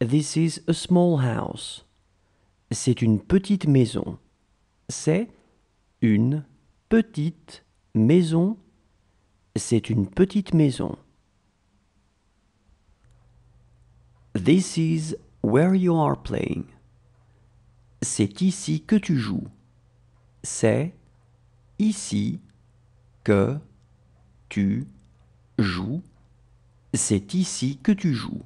This is a small house. C'est une petite maison. C'est une petite maison. C'est une petite maison. This is where you are playing. C'est ici que tu joues. C'est ici que tu joues. C'est ici que tu joues.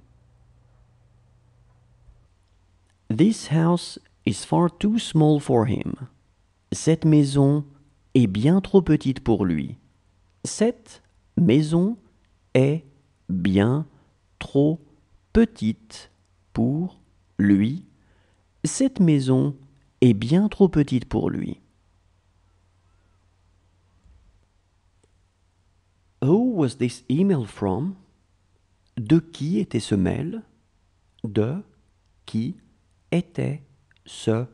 This house is far too small for him. Cette maison est bien trop petite pour lui. Cette maison est bien trop petite pour lui. Cette maison est bien trop petite pour lui. Who was this email from? De qui était ce mail? De qui? était, ce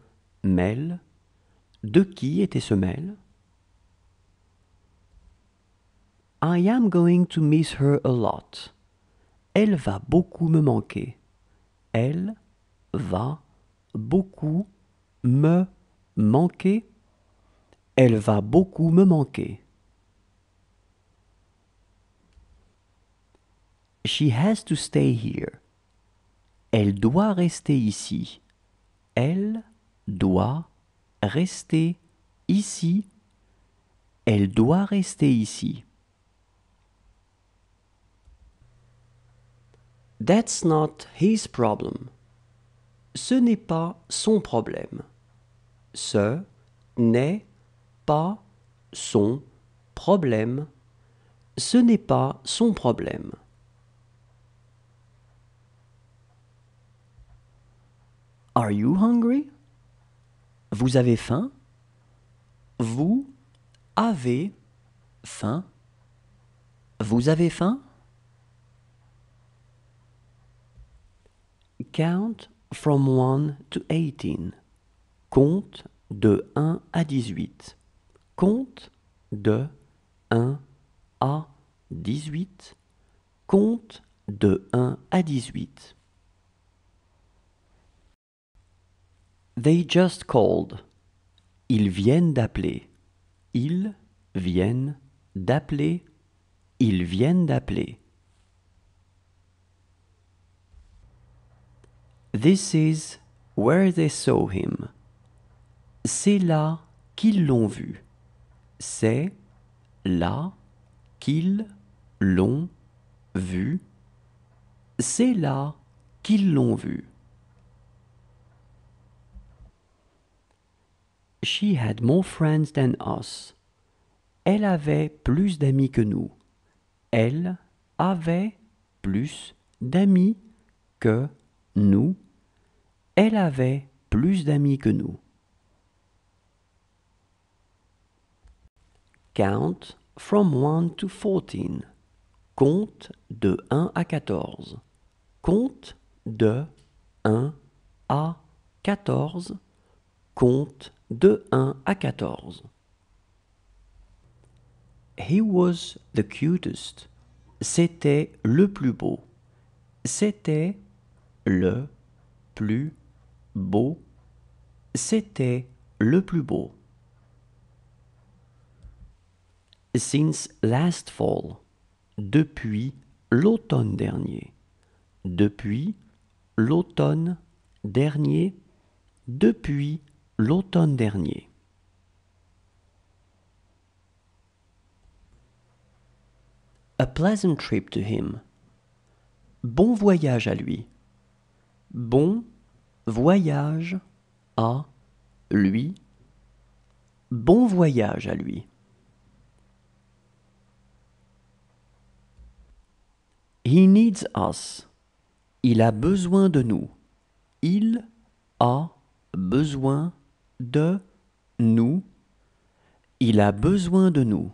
mêle. De qui était ce mêle I am going to miss her a lot. Elle va beaucoup me manquer. Elle va beaucoup me manquer. Elle va beaucoup me manquer. She has to stay here. Elle doit rester ici. Elle doit rester ici. Elle doit rester ici. That's not his problem. Ce n'est pas son problème. Ce n'est pas son problème. Ce n'est pas son problème. Are you hungry? Vous avez faim? Vous avez faim? Vous avez faim? Count from 1 to 18. Compte de 1 à 18. Compte de 1 à 18. Compte de 1 à 18. They just called. Ils viennent d'appeler. Ils viennent d'appeler. Ils viennent d'appeler. This is where they saw him. C'est là qu'ils l'ont vu. C'est là qu'ils l'ont vu. C'est là qu'ils l'ont vu. She had more friends than us. Elle avait plus d'amis que nous. Elle avait plus d'amis que nous. Elle avait plus d'amis que nous. Count from 1 to 14. Compte de 1 à 14. Compte de 1 à 14. Compte de 1 à 14. He was the cutest. C'était le plus beau. C'était le plus beau. C'était le plus beau. Since last fall. Depuis l'automne dernier. Depuis l'automne dernier. Depuis l'automne dernier. A pleasant trip to him. Bon voyage à lui. Bon voyage à lui. Bon voyage à lui. He needs us. Il a besoin de nous. Il a besoin de nous. Il a besoin de nous.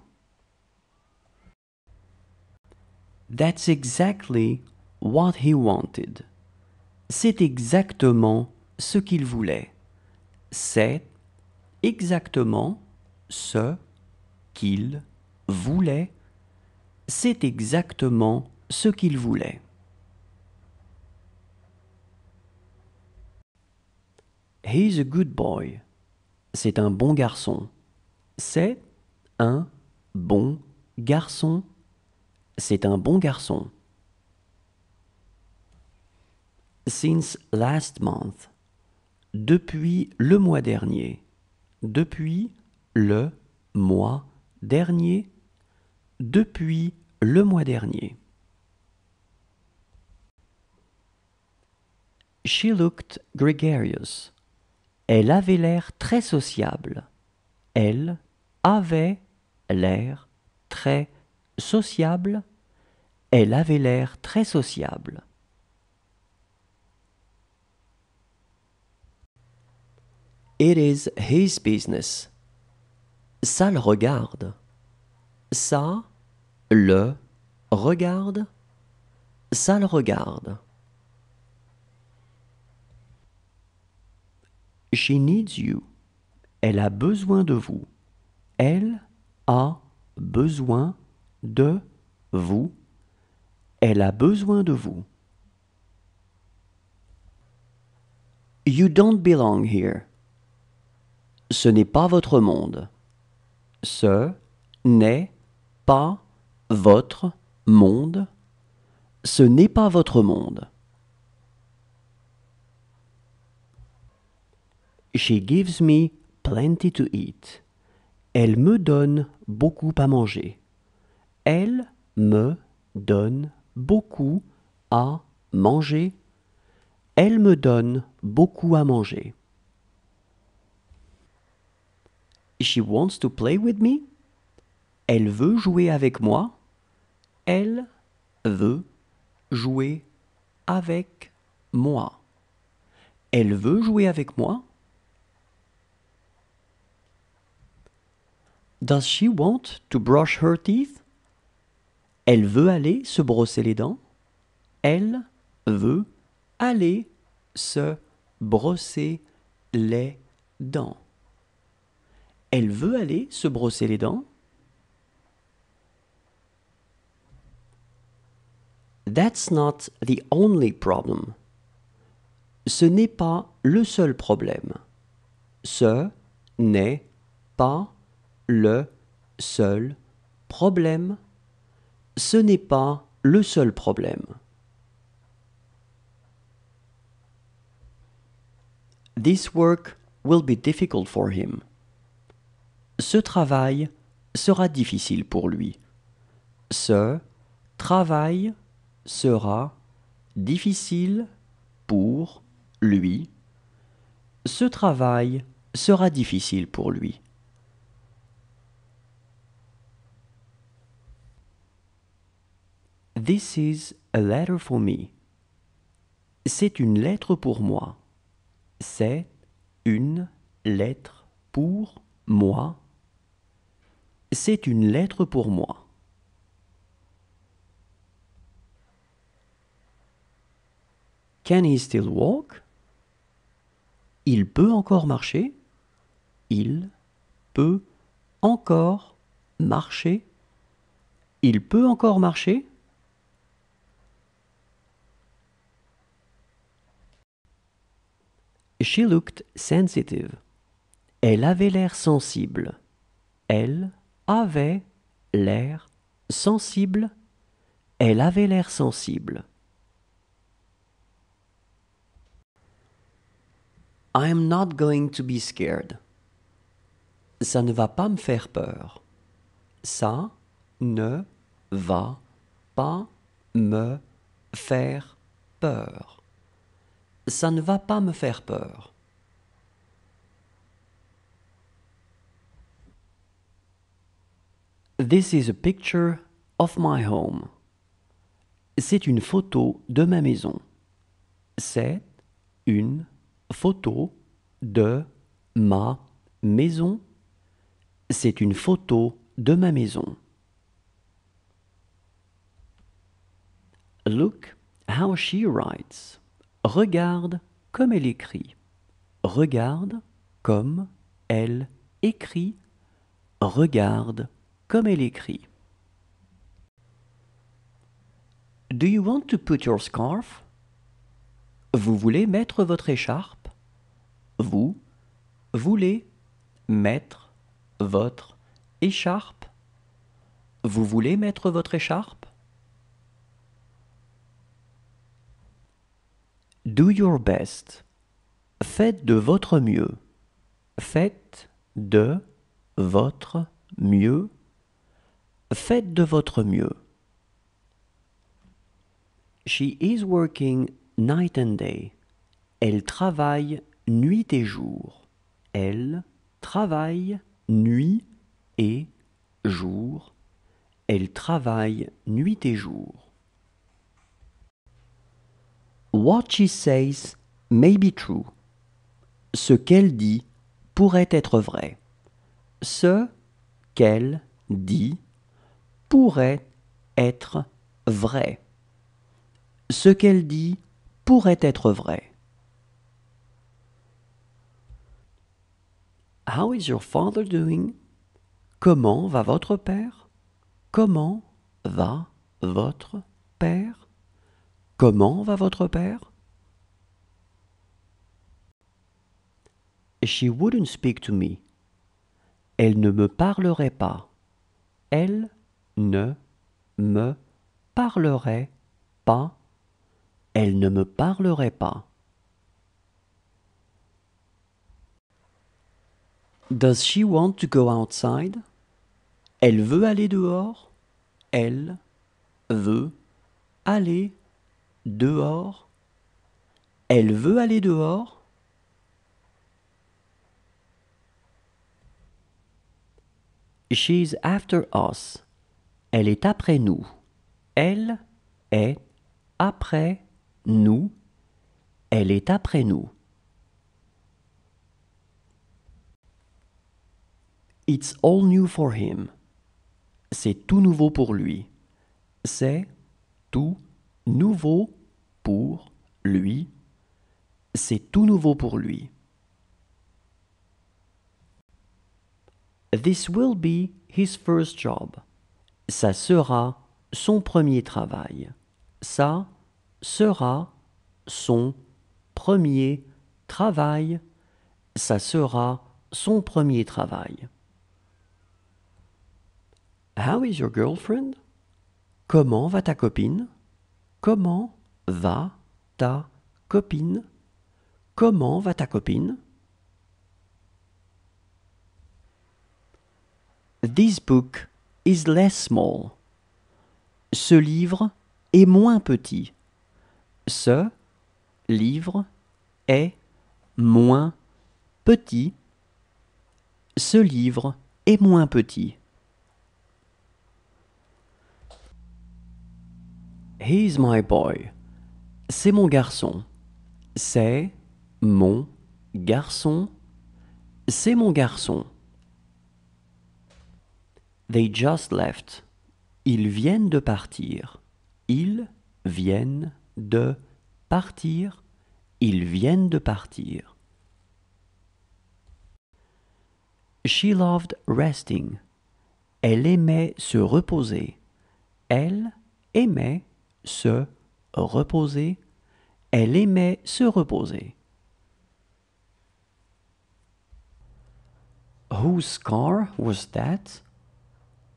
That's exactly what he wanted. C'est exactement ce qu'il voulait. C'est exactement ce qu'il voulait. C'est exactement ce qu'il voulait. He's a good boy c'est un bon garçon. C'est un bon garçon. C'est un bon garçon. Since last month. Depuis le mois dernier. Depuis le mois dernier. Depuis le mois dernier. She looked gregarious. Elle avait l'air très sociable. Elle avait l'air très sociable. Elle avait l'air très sociable. It is his business. Ça le regarde. Ça le regarde. Ça le regarde. She needs you. Elle a besoin de vous. Elle a besoin de vous. Elle a besoin de vous. You don't belong here. Ce n'est pas votre monde. Ce n'est pas votre monde. Ce n'est pas votre monde. She gives me plenty to eat. Elle me donne beaucoup à manger. Elle me donne beaucoup à manger. Elle me donne beaucoup à manger. She wants to play with me. Elle veut jouer avec moi. Elle veut jouer avec moi. Elle veut jouer avec moi. Does she want to brush her teeth? Elle veut aller se brosser les dents. Elle veut aller se brosser les dents. Elle veut aller se brosser les dents. That's not the only problem. Ce n'est pas le seul problème. Ce n'est pas le seul problème. Ce n'est pas le seul problème. This work will be difficult for him. Ce travail sera difficile pour lui. Ce travail sera difficile pour lui. Ce travail sera difficile pour lui. This is a letter for me. C'est une lettre pour moi. C'est une lettre pour moi. C'est une lettre pour moi. Can he still walk? Il peut encore marcher. Il peut encore marcher. Il peut encore marcher. She looked sensitive. Elle avait l'air sensible. Elle avait l'air sensible. Elle avait l'air sensible. not going to be scared. Ça ne va pas me faire peur. Ça ne va pas me faire peur ça ne va pas me faire peur. This is a picture of my home. C'est une photo de ma maison. C'est une photo de ma maison. C'est une photo de ma maison. Look how she writes. Regarde comme elle écrit. Regarde comme elle écrit. Regarde comme elle écrit. Do you want to put your scarf? Vous voulez mettre votre écharpe? Vous voulez mettre votre écharpe? Vous voulez mettre votre écharpe? Do your best. Faites de votre mieux. Faites de votre mieux. Faites de votre mieux. She is working night and day. Elle travaille nuit et jour. Elle travaille nuit et jour. Elle travaille nuit et jour. What she says may be true. Ce qu'elle dit pourrait être vrai. Ce qu'elle dit pourrait être vrai. Ce qu'elle dit pourrait être vrai. How is your father doing? Comment va votre père? Comment va votre père? Comment va votre père? She wouldn't speak to me. Elle ne me parlerait pas. Elle ne me parlerait pas. Elle ne me parlerait pas. Does she want to go outside? Elle veut aller dehors. Elle veut aller dehors Elle veut aller dehors She's after us. Elle est après nous. Elle est après nous. Elle est après nous. It's all new for him. C'est tout nouveau pour lui. C'est tout nouveau pour lui, c'est tout nouveau pour lui. This will be his first job. Ça sera son premier travail. Ça sera son premier travail. Ça sera son premier travail. How is your girlfriend? Comment va ta copine? Comment va ta copine Comment va ta copine This book is less small. Ce livre est moins petit. Ce livre est moins petit. Ce livre est moins petit. He's my boy. C'est mon garçon. C'est mon garçon. C'est mon garçon. They just left. Ils viennent de partir. Ils viennent de partir. Ils viennent de partir. She loved resting. Elle aimait se reposer. Elle aimait se reposer. Elle aimait se reposer. Whose car was that?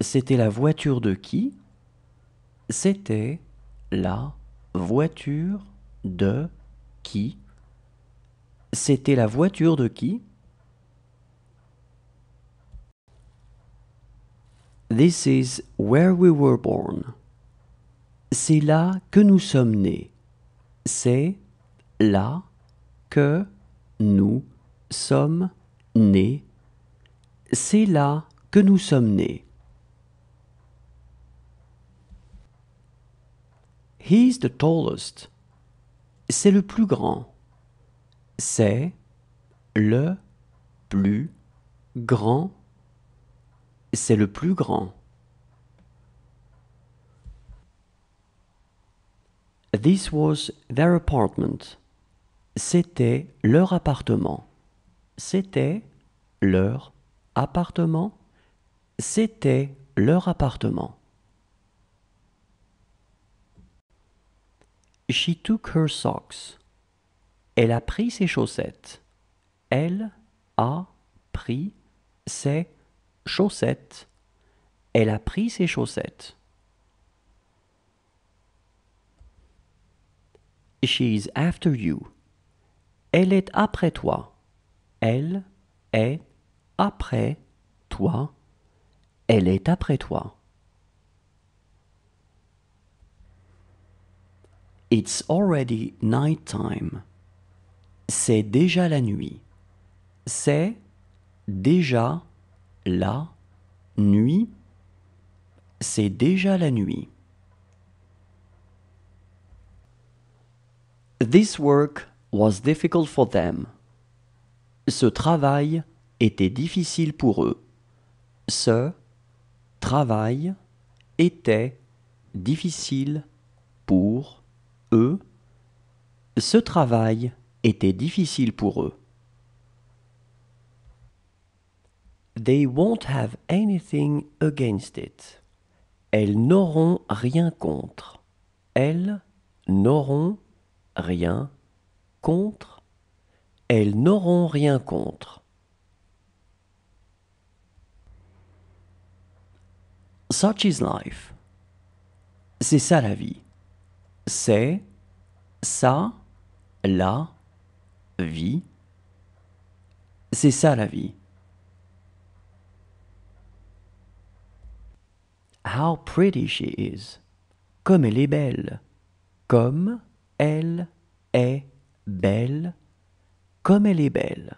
C'était la voiture de qui? C'était la voiture de qui? C'était la voiture de qui? This is where we were born c'est là que nous sommes nés. C'est là que nous sommes nés. C'est là que nous sommes nés. He's the tallest. C'est le plus grand. C'est le plus grand. C'est le plus grand. This was their apartment. C'était leur appartement. C'était leur appartement. C'était leur appartement. She took her socks. Elle a pris ses chaussettes. Elle a pris ses chaussettes. Elle a pris ses chaussettes. She is after you. Elle est après toi. Elle est après toi. Elle est après toi. It's already night time. C'est déjà la nuit. C'est déjà la nuit. C'est déjà la nuit. This work was difficult for them. Ce travail était difficile pour eux. Ce travail était difficile pour eux. Ce travail était difficile pour eux. They won't have anything against it. Elles n'auront rien contre. Elles n'auront rien contre, elles n'auront rien contre. Such is life. C'est ça la vie. C'est ça la vie. C'est ça la vie. How pretty she is. Comme elle est belle. Comme elle est belle comme elle est belle.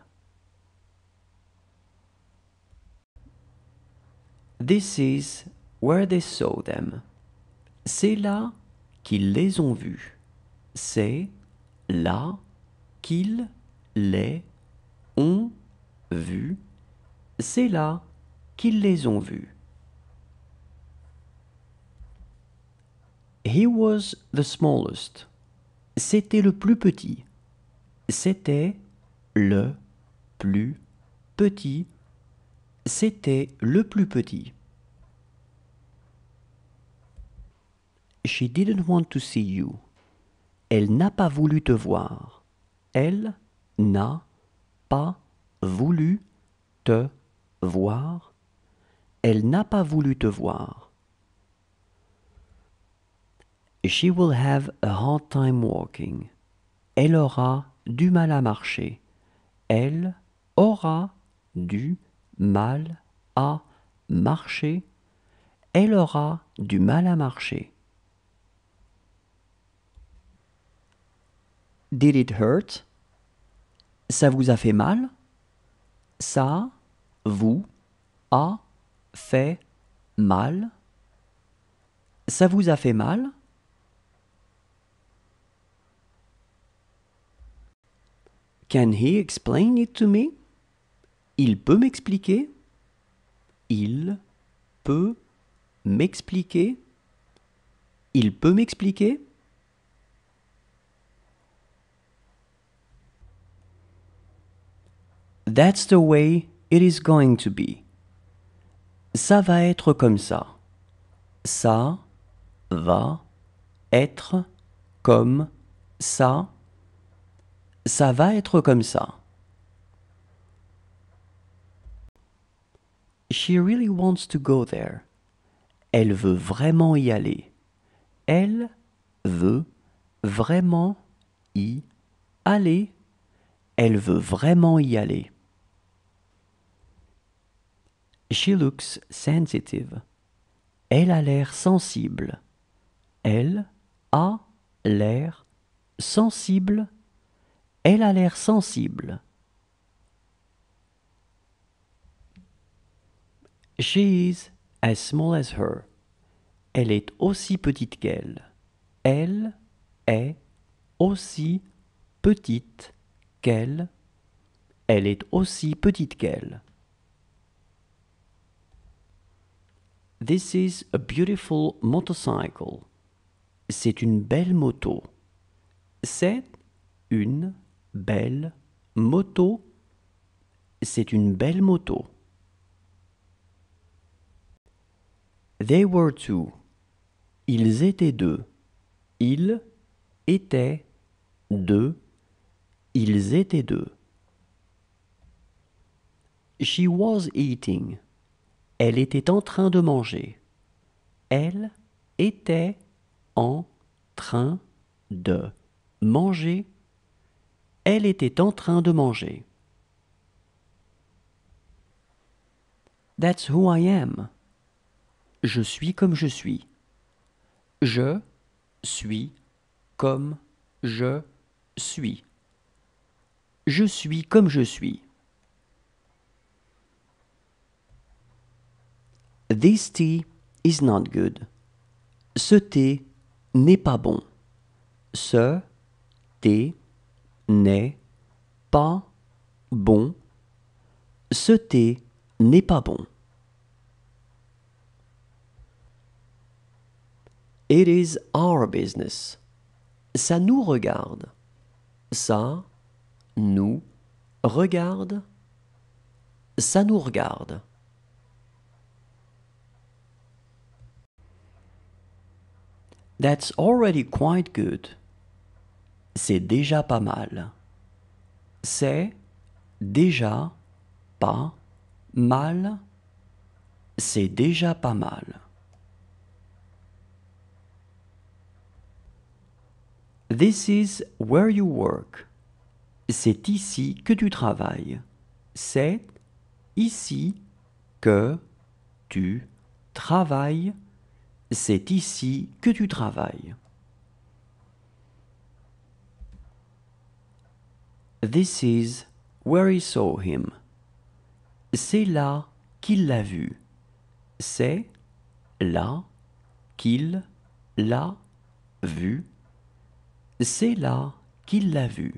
This is where they saw them. C'est là qu'ils les ont vus. C'est là qu'ils les ont vus. C'est là qu'ils les ont vus. He was the smallest. C'était le plus petit. C'était le plus petit. C'était le plus petit. She didn't want to see you. Elle n'a pas voulu te voir. Elle n'a pas voulu te voir. Elle n'a pas voulu te voir. She will have a hard time walking. Elle aura du mal à marcher. Elle aura du mal à marcher. Elle aura du mal à marcher. Did it hurt? Ça vous a fait mal? Ça vous a fait mal? Ça vous a fait mal? Can he explain it to me? Il peut m'expliquer? Il peut m'expliquer? Il peut m'expliquer? That's the way it is going to be. Ça va être comme ça. Ça va être comme ça ça va être comme ça. She really wants to go there. Elle veut vraiment y aller. Elle veut vraiment y aller. Elle veut vraiment y aller. She looks sensitive. Elle a l'air sensible. Elle a l'air sensible. Elle a l'air sensible. She is as small as her. Elle est aussi petite qu'elle. Elle est aussi petite qu'elle. Elle est aussi petite qu'elle. This is a beautiful motorcycle. C'est une belle moto. C'est une belle moto. C'est une belle moto. They were two. Ils étaient deux. Ils étaient deux. Ils étaient deux. She was eating. Elle était en train de manger. Elle était en train de manger. Elle était en train de manger. That's who I am. Je suis comme je suis. Je suis comme je suis. Je suis comme je suis. This tea is not good. Ce thé n'est pas bon. Ce thé n'est pas bon. Ce thé n'est pas bon. It is our business. Ça nous regarde. Ça nous regarde. Ça nous regarde. That's already quite good c'est déjà pas mal. C'est déjà pas mal. C'est déjà pas mal. This is where you work. C'est ici que tu travailles. C'est ici que tu travailles. C'est ici que tu travailles. This is where he saw him. C'est là qu'il l'a vu. C'est là qu'il l'a vu. C'est là qu'il l'a vu.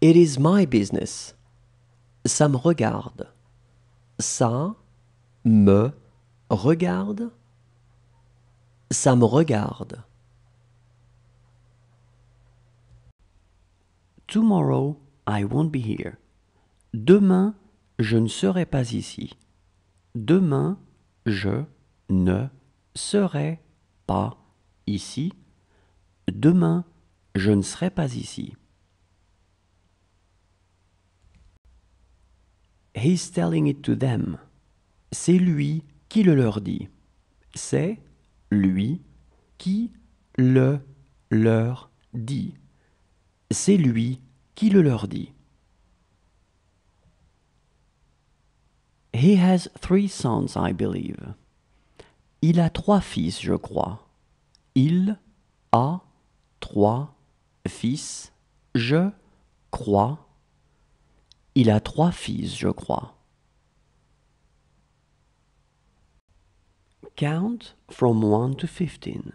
It is my business. Ça me regarde. Ça me regarde. Ça me regarde. Tomorrow I won't be here. Demain, je ne serai pas ici. Demain, je ne serai pas ici. Demain, je ne serai pas ici. He's telling it to them. C'est lui qui le leur dit. C'est lui qui le leur dit c'est lui qui le leur dit. He has three sons, I believe. Il a trois fils, je crois. Il a trois fils, je crois. Il a trois fils, je crois. Count from one to fifteen.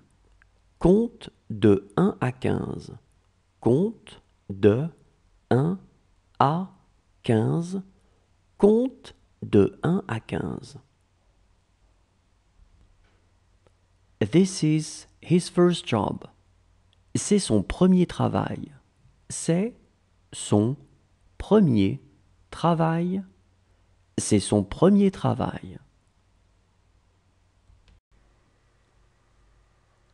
Compte de 1 à 15 compte de 1 à 15, compte de 1 à 15. This is his first job. C'est son premier travail. C'est son premier travail. C'est son premier travail.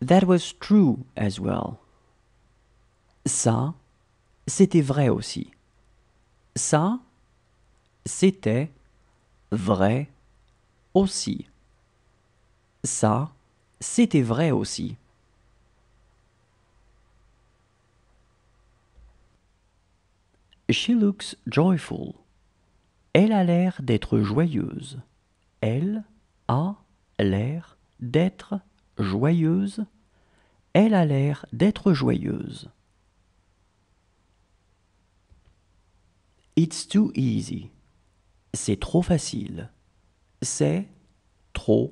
That was true as well. Ça, c'était vrai aussi. Ça, c'était vrai aussi. Ça, c'était vrai aussi. She looks joyful. Elle a l'air d'être joyeuse. Elle a l'air d'être joyeuse. Elle a l'air d'être joyeuse. It's too easy. C'est trop facile. C'est trop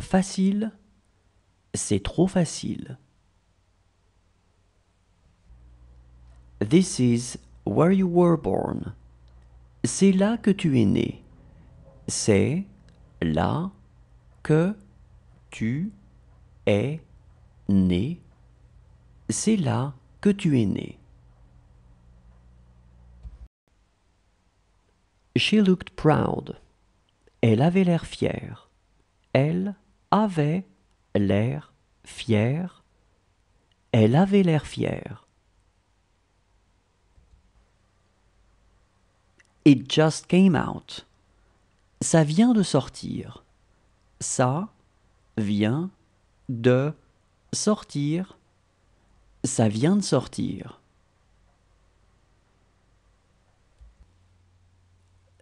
facile. C'est trop facile. This is where you were born. C'est là que tu es né. C'est là que tu es né. C'est là que tu es né. She looked proud. Elle avait l'air fière. Elle avait l'air fière. Elle avait l'air fière. It just came out. Ça vient de sortir. Ça vient de sortir. Ça vient de sortir.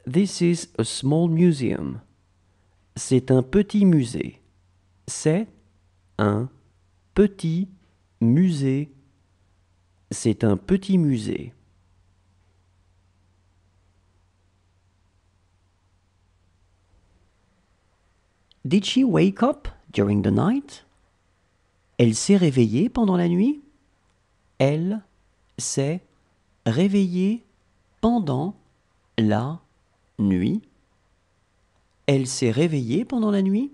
This is a small museum. C'est un petit musée. C'est un petit musée. C'est un petit musée. Did she wake up during the night? Elle s'est réveillée pendant la nuit? Elle s'est réveillée pendant la nuit nuit Elle s'est réveillée pendant la nuit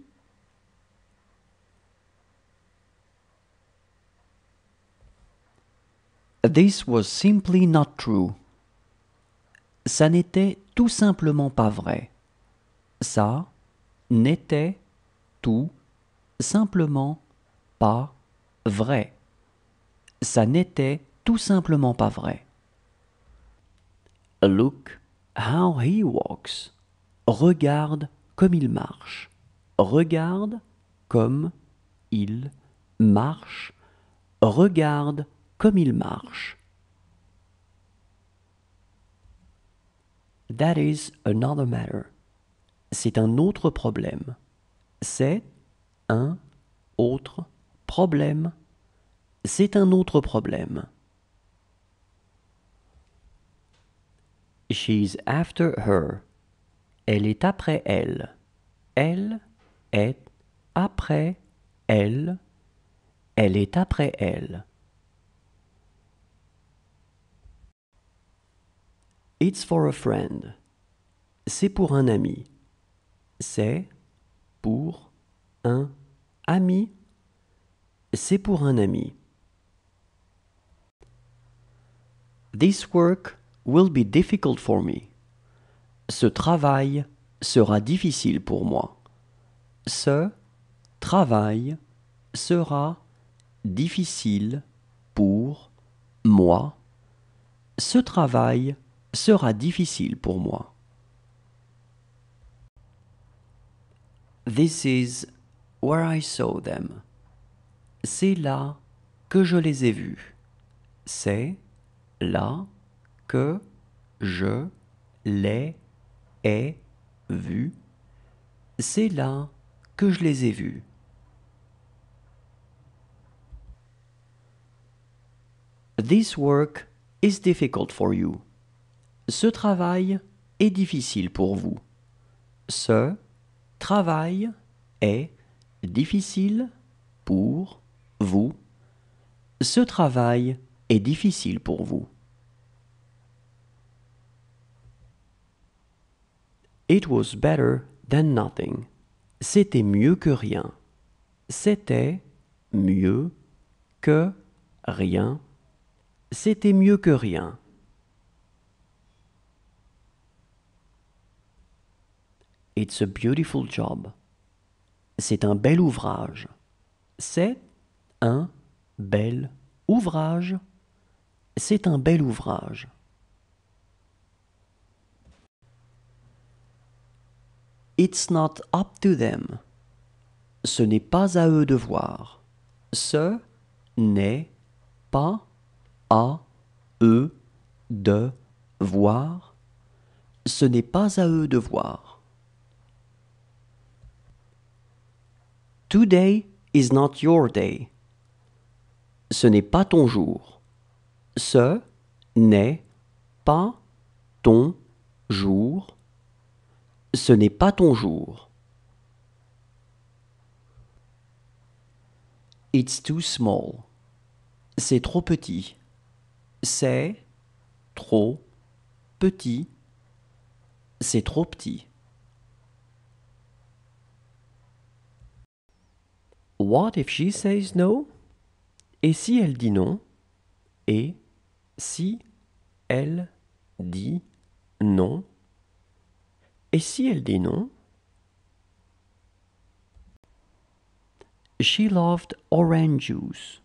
This was simply not true. Ça n'était tout simplement pas vrai. Ça n'était tout simplement pas vrai. Ça n'était tout simplement pas vrai. Look how he walks. Regarde comme il marche. Regarde comme il marche. Regarde comme il marche. That is another matter. C'est un autre problème. C'est un autre problème. C'est un autre problème. She's after her. Elle est après elle. Elle est après elle. Elle est après elle. It's for a friend. C'est pour un ami. C'est pour un ami. C'est pour un ami. This work will be difficult for me. Ce travail sera difficile pour moi. Ce travail sera difficile pour moi. Ce travail sera difficile pour moi. This is where I saw them. C'est là que je les ai vus. C'est là que je les ai vus. C'est là que je les ai vus. This work is difficult for you. Ce travail est difficile pour vous. Ce travail est difficile pour vous. Ce travail est difficile pour vous. It was better than nothing. C'était mieux que rien. C'était mieux que rien. C'était mieux que rien. It's a beautiful job. C'est un bel ouvrage. C'est un bel ouvrage. C'est un bel ouvrage. It's not up to them. Ce n'est pas à eux de voir. Ce n'est pas à eux de voir. Ce n'est pas à eux de voir. Today is not your day. Ce n'est pas ton jour. Ce n'est pas ton jour. Ce n'est pas ton jour. It's too small. C'est trop petit. C'est trop petit. C'est trop petit. What if she says no? Et si elle dit non? Et si elle dit non? Et si elle dit non She loved orange juice.